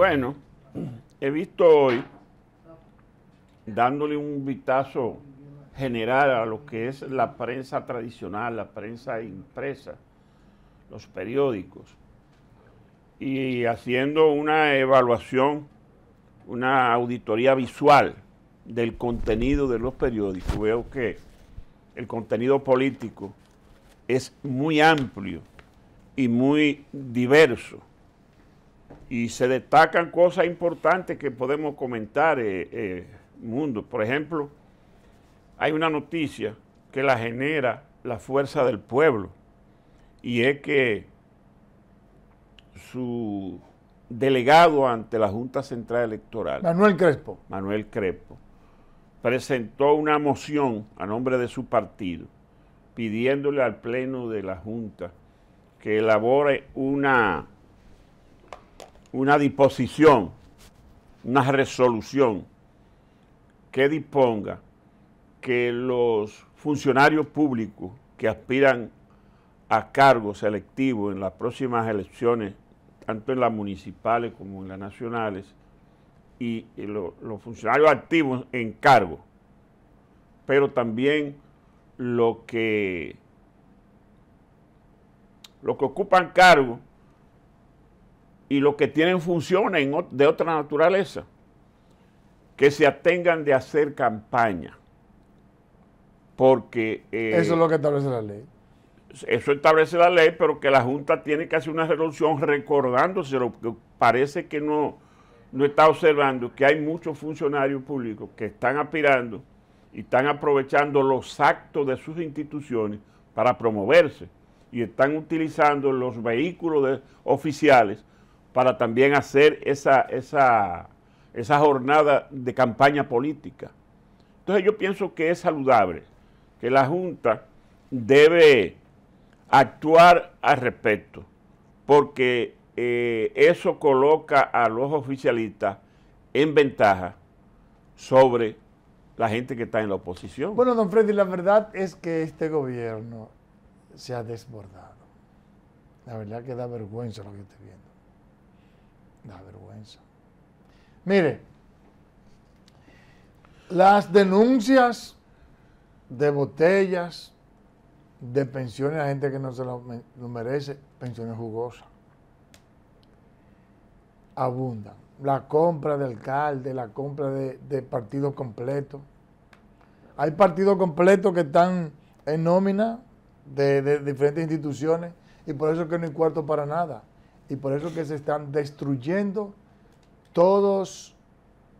Bueno, he visto hoy, dándole un vistazo general a lo que es la prensa tradicional, la prensa impresa, los periódicos, y haciendo una evaluación, una auditoría visual del contenido de los periódicos, veo que el contenido político es muy amplio y muy diverso y se destacan cosas importantes que podemos comentar, eh, eh, mundo. Por ejemplo, hay una noticia que la genera la fuerza del pueblo y es que su delegado ante la Junta Central Electoral, Manuel Crespo, Manuel Crespo, presentó una moción a nombre de su partido pidiéndole al pleno de la Junta que elabore una una disposición, una resolución que disponga que los funcionarios públicos que aspiran a cargos electivos en las próximas elecciones, tanto en las municipales como en las nacionales, y, los funcionarios activos en cargo, pero también lo que, los que ocupan cargo y los que tienen funciones de otra naturaleza, que se atengan de hacer campaña. Porque... Eh, eso es lo que establece la ley. Eso establece la ley, pero que la Junta tiene que hacer una resolución recordándose lo que parece que no, no está observando, que hay muchos funcionarios públicos que están aspirando y están aprovechando los actos de sus instituciones para promoverse y están utilizando los vehículos oficiales para también hacer esa, esa, jornada de campaña política. Entonces yo pienso que es saludable que la Junta debe actuar al respecto, porque eh, eso coloca a los oficialistas en ventaja sobre la gente que está en la oposición. Bueno, don Freddy, la verdad es que este gobierno se ha desbordado. La verdad que da vergüenza lo que estoy viendo. Da vergüenza. Mire, las denuncias de botellas, de pensiones a gente que no se las merece, pensiones jugosas, abundan. La compra de alcalde, la compra de, partidos completos. Hay partidos completos que están en nómina de, de diferentes instituciones y por eso es que no hay cuarto para nada y por eso que se están destruyendo todos,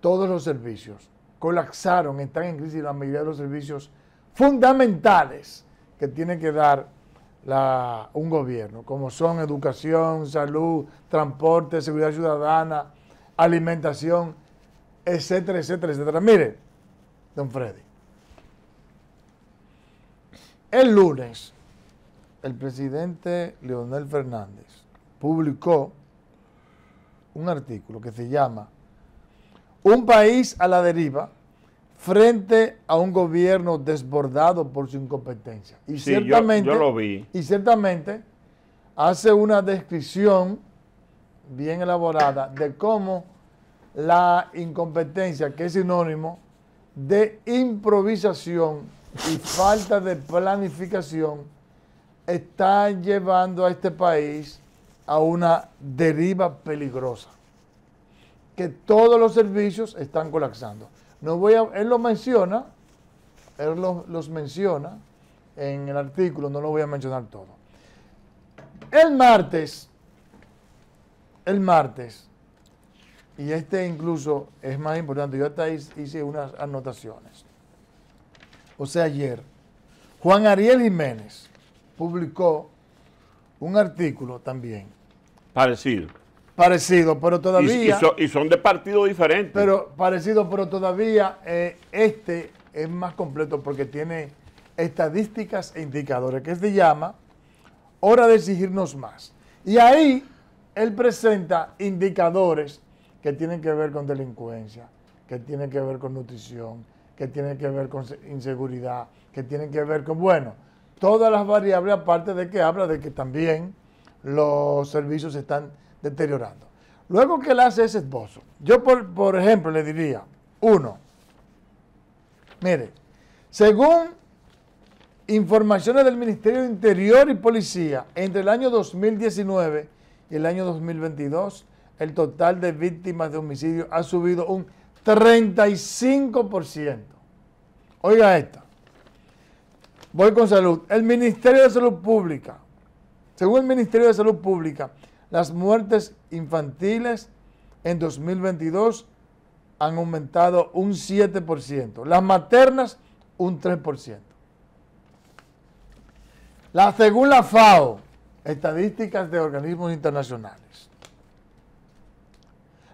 todos los servicios. Colapsaron, están en crisis la mayoría de los servicios fundamentales que tiene que dar un gobierno, como son educación, salud, transporte, seguridad ciudadana, alimentación, etcétera, etcétera, etcétera. Mire, don Freddy, el lunes el presidente Leonel Fernández publicó un artículo que se llama Un país a la deriva frente a un gobierno desbordado por su incompetencia. Y ciertamente, Y ciertamente hace una descripción bien elaborada de cómo la incompetencia, que es sinónimo de improvisación y falta de planificación, está llevando a este país a una deriva peligrosa, que todos los servicios están colapsando. No voy a, él lo menciona, él los menciona en el artículo, no lo voy a mencionar todo. El martes, el martes, y este incluso es más importante, yo hasta hice unas anotaciones. O sea, ayer, Juan Ariel Jiménez publicó un artículo también. Parecido. Parecido, pero todavía... Y, y, son de partido diferentes. Pero parecido, pero todavía eh, este es más completo porque tiene estadísticas e indicadores, que se llama Hora de exigirnos más. Y ahí él presenta indicadores que tienen que ver con delincuencia, que tienen que ver con nutrición, que tienen que ver con inseguridad, que tienen que ver con, bueno, todas las variables, aparte de que habla de que también los servicios se están deteriorando. Luego que le hace ese esbozo, yo por, por ejemplo le diría, uno, mire, según informaciones del Ministerio de Interior y Policía, entre el año 2019 y el año 2022, el total de víctimas de homicidio ha subido un 35%. Oiga esta, Voy con salud. El Ministerio de Salud Pública. Según el Ministerio de Salud Pública, las muertes infantiles en 2022 han aumentado un 7%, las maternas un 3%. La, según la FAO, estadísticas de organismos internacionales,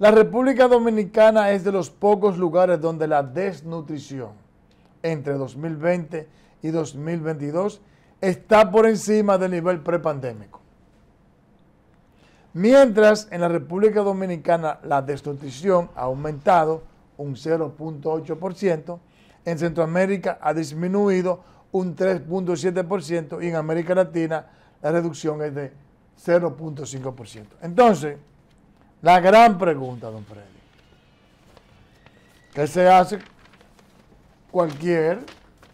la República Dominicana es de los pocos lugares donde la desnutrición entre 2020 y y 2022 está por encima del nivel prepandémico. Mientras en la República Dominicana la desnutrición ha aumentado un 0.8%, en Centroamérica ha disminuido un 3.7% y en América Latina la reducción es de 0.5%. Entonces, la gran pregunta, don Freddy, ¿qué se hace cualquier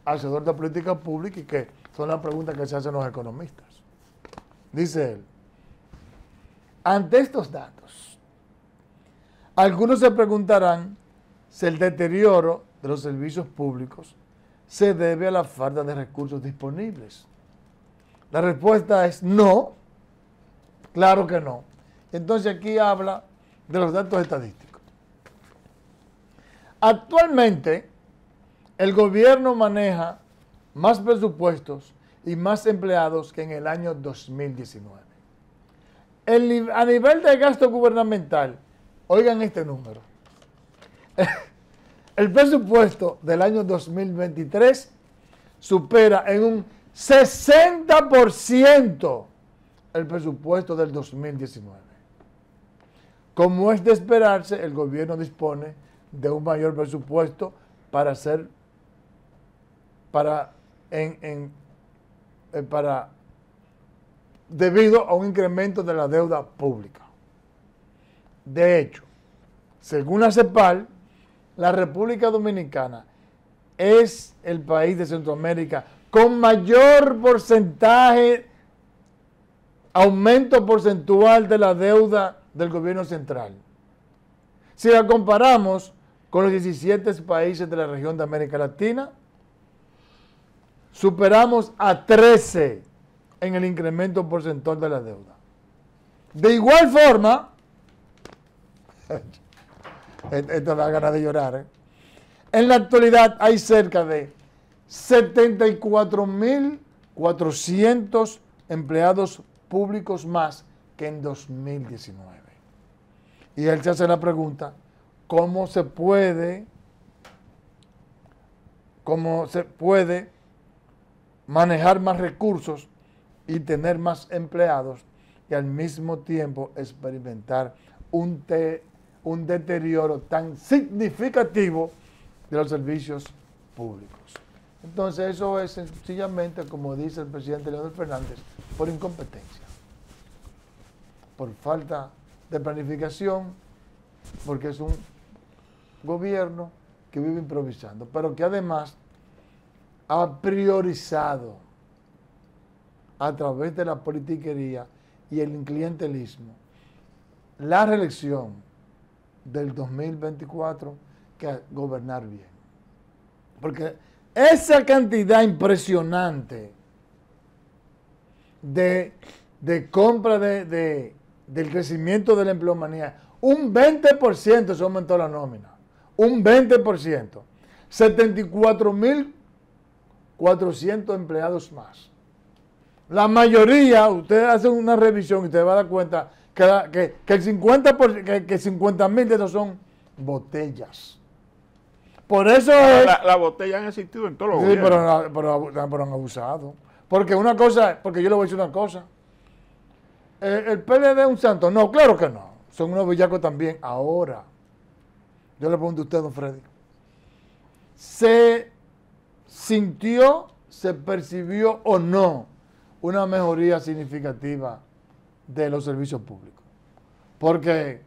hacedor de política pública y que son las preguntas que se hacen los economistas. Dice él, ante estos datos, algunos se preguntarán si el deterioro de los servicios públicos se debe a la falta de recursos disponibles. La respuesta es no, claro que no. Entonces aquí habla de los datos estadísticos. Actualmente, el gobierno maneja más presupuestos y más empleados que en el año 2019. a nivel de gasto gubernamental, oigan este número. El presupuesto del año 2023 supera en un 60% el presupuesto del 2019. Como es de esperarse, el gobierno dispone de un mayor presupuesto para hacer para, eh, para debido a un incremento de la deuda pública. De hecho, según la CEPAL, la República Dominicana es el país de Centroamérica con mayor porcentaje, aumento porcentual de la deuda del gobierno central. Si la comparamos con los 17 países de la región de América Latina, superamos a 13 en el incremento porcentual de la deuda. De igual forma, esto da ganas de llorar, ¿eh? en la actualidad hay cerca de 74.400 empleados públicos más que en 2019. Y él se hace la pregunta, ¿cómo se puede, cómo se puede manejar más recursos y tener más empleados y al mismo tiempo experimentar un, un deterioro tan significativo de los servicios públicos. Entonces eso es sencillamente, como dice el presidente Leonel Fernández, por incompetencia, por falta de planificación, porque es un gobierno que vive improvisando, pero que además ha priorizado a través de la politiquería y el clientelismo la reelección del 2024 que gobernar bien. Porque esa cantidad impresionante de, compra del crecimiento de la empleomanía, un 20% se aumentó la nómina, un 20%, 74 mil 400 empleados más. La mayoría, ustedes hacen una revisión y ustedes va a dar cuenta que, que, el 50 que, 50 mil de esos son botellas. Por eso es... Las la botella han existido en todos los Sí, pero, pero, han abusado. Porque una cosa, porque yo le voy a decir una cosa. Eh, ¿El PLD es un santo? No, claro que no. Son unos bellacos también. Ahora, yo le pregunto a usted, don Freddy. ¿Se sintió, se percibió o no una mejoría significativa de los servicios públicos. Porque,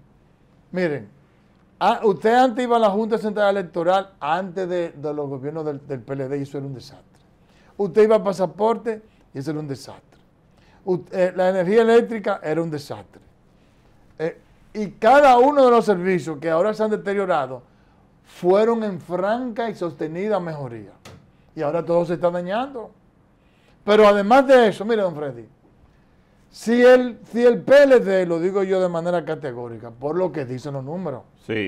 miren, usted antes iba a la Junta Central Electoral, antes de, los gobiernos del, PLD, y eso era un desastre. Usted iba a pasaporte, y eso era un desastre. Eh, la energía eléctrica era un desastre. Eh, y cada uno de los servicios que ahora se han deteriorado fueron en franca y sostenida mejoría. Y ahora todo se está dañando. Pero además de eso, mire, don Freddy, si el, si el PLD, lo digo yo de manera categórica, por lo que dicen los números,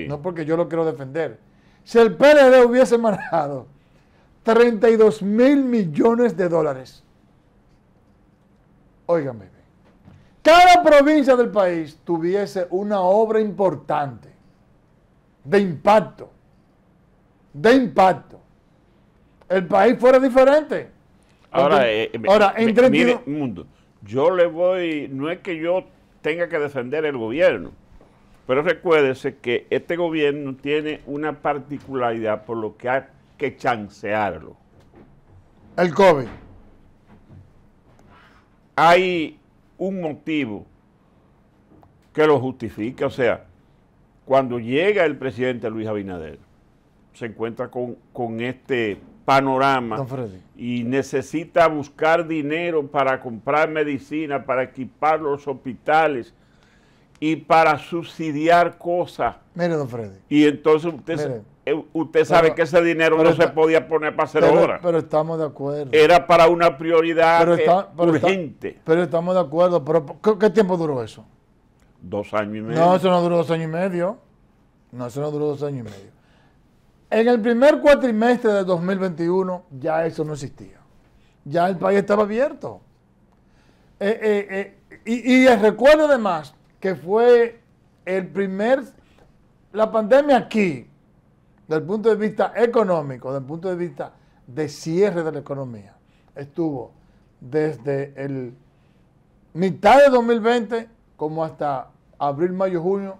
no porque yo lo quiero defender, si el PLD hubiese manejado 32 mil millones de dólares, óigame cada provincia del país tuviese una obra importante, de impacto, de impacto el país fuera diferente. Ahora, eh, ahora en Mire, mundo, yo le voy, no es que yo tenga que defender el gobierno, pero recuérdese que este gobierno tiene una particularidad por lo que hay que chancearlo. El COVID. Hay un motivo que lo justifica, o sea, cuando llega el presidente Luis Abinader, se encuentra con, con este panorama y necesita buscar dinero para comprar medicina, para equipar los hospitales y para subsidiar cosas. Mire, don Freddy. Y entonces usted, eh, usted sabe que ese dinero no se podía poner para hacer ahora. Pero estamos de acuerdo. Era para una prioridad eh, urgente. pero estamos de acuerdo. Pero, ¿qué, ¿Qué tiempo duró eso? Dos años y medio. No, eso no duró dos años y medio. No, eso no duró dos años y medio. En el primer cuatrimestre de 2021 ya eso no existía. Ya el país estaba abierto. Eh, eh, eh, y, recuerdo además que fue el primer, la pandemia aquí, Del punto de vista económico, Del punto de vista de cierre de la economía, estuvo desde el mitad de 2020 como hasta abril, mayo, junio,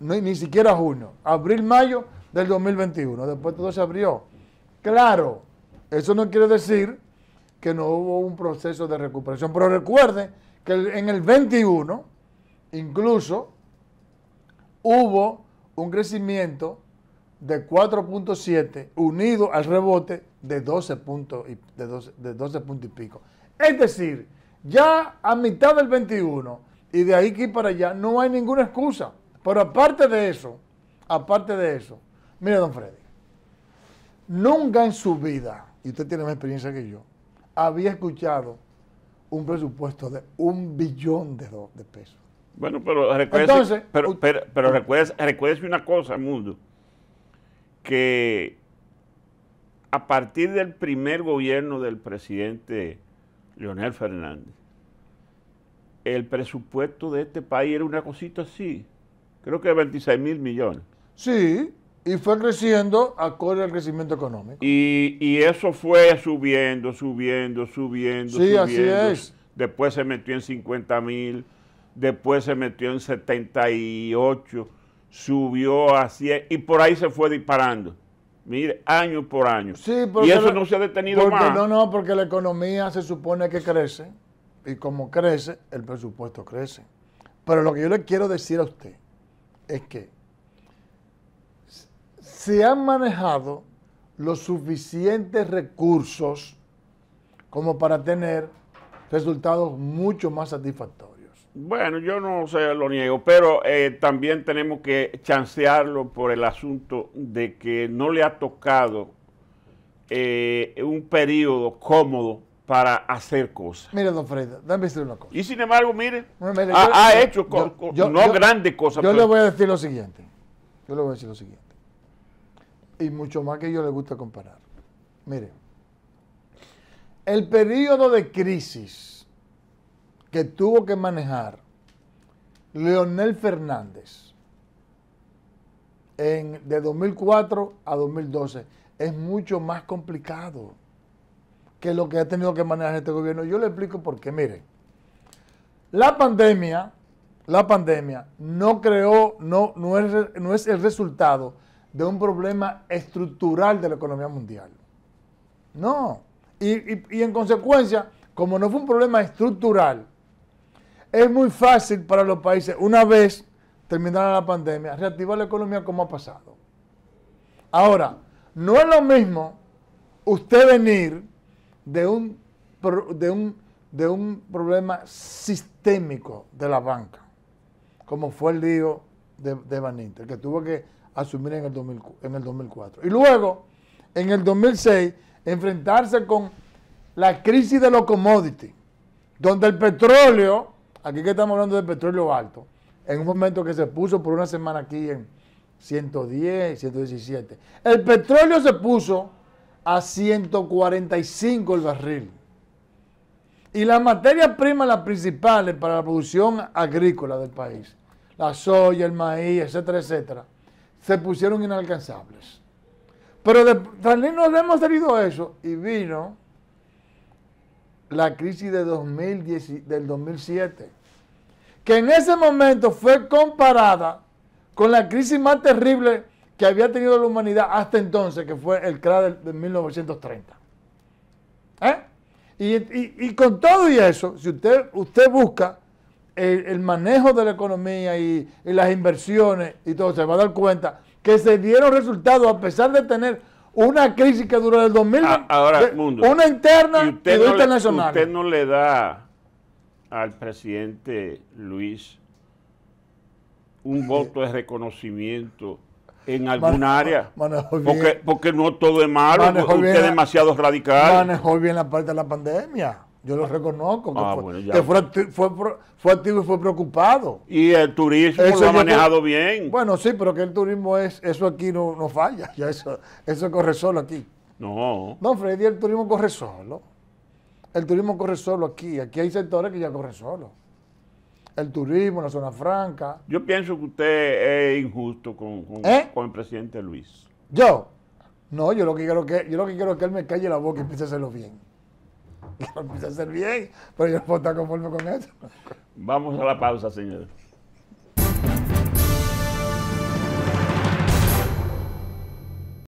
ni siquiera junio, abril, mayo del 2021. Después todo se abrió. Claro, eso no quiere decir que no hubo un proceso de recuperación. Pero recuerde que en el 21, incluso, hubo un crecimiento de 4.7 unido al rebote de 12 puntos y, de de y pico. Es decir, ya a mitad del 21 y de ahí aquí para allá no hay ninguna excusa. Pero aparte de eso, aparte de eso, Mire, don Freddy, nunca en su vida, y usted tiene más experiencia que yo, había escuchado un presupuesto de un billón de, pesos. Bueno, pero recuérdese, una cosa, Mundo, que a partir del primer gobierno del presidente Leonel Fernández, el presupuesto de este país era una cosita así, creo que 26 mil millones. Sí. Y fue creciendo acorde al crecimiento económico. Y, eso fue subiendo, subiendo, subiendo, sí, así es. Después se metió en 50 mil, después se metió en 78, subió a 100, y por ahí se fue disparando. Mire, año por año. y eso no se ha detenido más. No, no, porque la economía se supone que crece, y como crece, el presupuesto crece. Pero lo que yo le quiero decir a usted es que se han manejado los suficientes recursos como para tener resultados mucho más satisfactorios. Bueno, yo no se lo niego, pero eh, también tenemos que chancearlo por el asunto de que no le ha tocado eh, un periodo cómodo para hacer cosas. Mire, don Fredo, déjame decir una cosa. Y sin embargo, mire, ha, hecho no grandes cosas. Yo le voy a decir lo siguiente. Yo le voy a decir lo siguiente y mucho más que yo le gusta comparar. Mire, el periodo de crisis que tuvo que manejar Leonel Fernández en, de 2004 a 2012 es mucho más complicado que lo que ha tenido que manejar este gobierno. Yo le explico por qué. Mire, la pandemia, la pandemia no creó, no, no es, no es el resultado de un problema estructural de la economía mundial. No. Y, en consecuencia, como no fue un problema estructural, es muy fácil para los países, una vez terminada la pandemia, reactivar la economía como ha pasado. Ahora, no es lo mismo usted venir de un, de un, de un problema sistémico de la banca, como fue el lío de, de Inter, que tuvo que asumir en el, 2004. Y luego, en el 2006, enfrentarse con la crisis de los commodities, donde el petróleo, aquí que estamos hablando de petróleo alto, en un momento que se puso por una semana aquí en 110, 117, el petróleo se puso a 145 el barril. Y las materias primas, las principales para la producción agrícola del país, la soya, el maíz, etcétera, etcétera, se pusieron inalcanzables. Pero también no nos hemos tenido eso y vino la crisis de del 2007, que en ese momento fue comparada con la crisis más terrible que había tenido la humanidad hasta entonces, que fue el cráter de 1930. ¿Eh? Y, con todo y eso, si usted, usted busca el, manejo de la economía y, las inversiones y todo, se va a dar cuenta que se dieron resultados a pesar de tener una crisis que duró el 2000, una interna y, usted internacional. usted no le da al presidente Luis un voto de reconocimiento en alguna área. porque, porque no todo es malo, usted es demasiado radical. Manejó bien la parte de la pandemia. Yo lo ah. reconozco, que, ah, fue, fue, activo y fue preocupado. Y el turismo lo ha manejado bien. Bueno, sí, pero que el turismo es, eso aquí no, falla, ya eso, eso corre solo aquí. No. No, Freddy, el turismo corre solo. El turismo corre solo aquí, aquí hay sectores que ya corre solo. El turismo, la zona franca. Yo pienso que usted es injusto ¿Eh? con, el presidente Luis. ¿Yo? No, yo lo que quiero que, yo lo que quiero es que él me calle la boca y empiece a hacerlo bien que lo empiece a hacer bien, pero yo no puedo estar conforme con eso. Vamos a la pausa, señores.